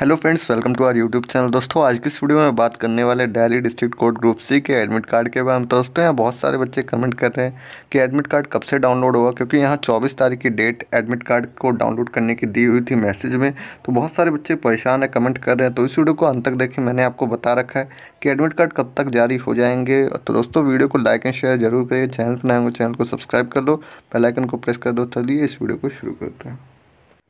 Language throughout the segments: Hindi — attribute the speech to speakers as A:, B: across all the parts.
A: hello friends welcome to our YouTube channel दोस्तों आज की इस वीडियो में बात करने वाले Delhi district court group C के एडमिट कार्ड के बारे में दोस्तों यहाँ बहुत सारे बच्चे कमेंट कर रहे हैं कि एडमिट कार्ड कब से डाउनलोड होगा क्योंकि यहाँ 24 तारीख की डेट एडमिट कार्ड को डाउनलोड करने की दी हुई थी मैसेज में तो बहुत सारे बच्चे परेशान है कमेंट कर रहे हैं तो इस वीडियो को अंत तक देखें मैंने आपको बता रखा है कि एडमिट कार्ड कब तक जारी हो जाएंगे तो दोस्तों वीडियो को लाइक एंड शेयर जरूर करिए चैनल बनाएंगे चैनल को सब्सक्राइब कर लो बेलाइकन को प्रेस कर दो चलिए इस वीडियो को शुरू करते हैं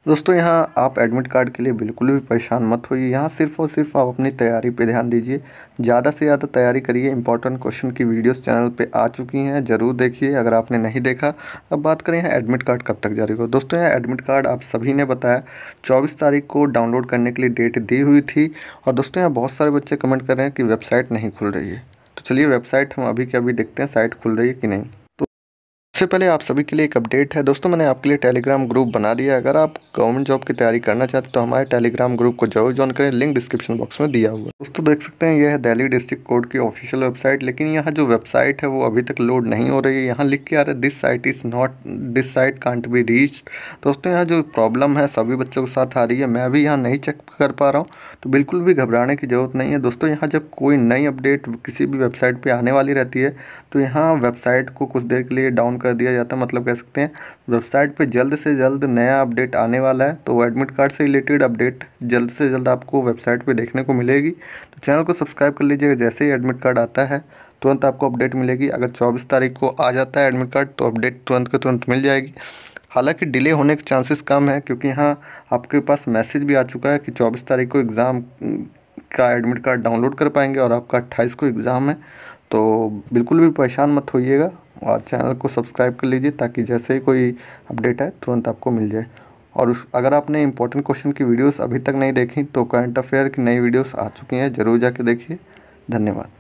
A: दोस्तों यहाँ आप एडमिट कार्ड के लिए बिल्कुल भी परेशान मत होइए यहाँ सिर्फ और सिर्फ आप अपनी तैयारी पे ध्यान दीजिए ज़्यादा से ज़्यादा तैयारी करिए इंपॉर्टेंट क्वेश्चन की वीडियोस चैनल पे आ चुकी हैं ज़रूर देखिए अगर आपने नहीं देखा अब बात करें यहाँ एडमिट कार्ड कब तक जारी होगा दोस्तों यहाँ एडमिट कार्ड आप सभी ने बताया चौबीस तारीख को डाउनलोड करने के लिए डेट दी हुई थी और दोस्तों यहाँ बहुत सारे बच्चे कमेंट कर रहे हैं कि वेबसाइट नहीं खुल रही है तो चलिए वेबसाइट हम अभी के अभी देखते हैं साइट खुल रही है कि नहीं सबसे पहले आप सभी के लिए एक अपडेट है दोस्तों मैंने आपके लिए टेलीग्राम ग्रुप बना दिया है अगर आप गवर्नमेंट जॉब की तैयारी करना चाहते तो हमारे टेलीग्राम ग्रुप को जरूर ज्वाइन करें लिंक डिस्क्रिप्शन बॉक्स में दिया हुआ है दोस्तों देख सकते हैं यह है दिल्ली डिस्ट्रिक्ट कोर्ट की ऑफिशियल वेबसाइट लेकिन यहाँ जो वेबसाइट है वो अभी तक लोड नहीं हो रही है यहाँ लिख के आ रहा है this site is not this site can't be reach दोस्तों यहाँ जो प्रॉब्लम है सभी बच्चों के साथ आ रही है मैं भी यहाँ नहीं चेक कर पा रहा हूँ तो बिल्कुल भी घबराने की ज़रूरत नहीं है दोस्तों यहाँ जब कोई नई अपडेट किसी भी वेबसाइट पर आने वाली रहती है तो यहाँ वेबसाइट को कुछ देर के लिए डाउन कर कर दिया जाता है मतलब कह सकते हैं वेबसाइट मतलब पे जल्द से जल्द नया अपडेट आने वाला है तो एडमिट कार्ड से रिलेटेड अपडेट जल्द से जल्द आपको वेबसाइट पे देखने को मिलेगी तो चैनल को सब्सक्राइब कर लीजिएगा जैसे ही एडमिट कार्ड आता है तुरंत आपको अपडेट मिलेगी अगर चौबीस तारीख को आ जाता है एडमिट कार्ड तो अपडेट तुरंत के तुरंत मिल जाएगी हालांकि डिले होने के चांसेस कम है क्योंकि यहाँ आपके पास मैसेज भी आ चुका है कि चौबीस तारीख को एग्ज़ाम का एडमिट कार्ड डाउनलोड कर पाएंगे और आपका अट्ठाईस को एग्ज़ाम है तो बिल्कुल भी परेशान मत होइएगा और चैनल को सब्सक्राइब कर लीजिए ताकि जैसे ही कोई अपडेट है तुरंत आपको मिल जाए और उस अगर आपने इंपॉर्टेंट क्वेश्चन की वीडियोस अभी तक नहीं देखी तो करंट अफेयर की नई वीडियोस आ चुकी हैं ज़रूर जाके देखिए धन्यवाद